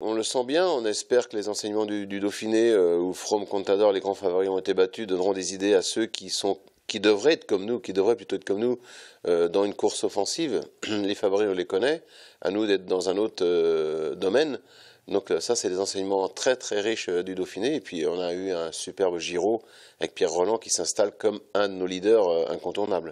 On le sent bien, on espère que les enseignements du, Dauphiné, euh, où From Contador, les grands favoris ont été battus, donneront des idées à ceux qui sont qui devraient être comme nous, qui devraient plutôt être comme nous euh, dans une course offensive. les favoris, on les connaît. À nous d'être dans un autre euh, domaine. Donc euh, ça, c'est des enseignements très très riches du Dauphiné. Et puis on a eu un superbe Giro avec Pierre Roland qui s'installe comme un de nos leaders incontournables.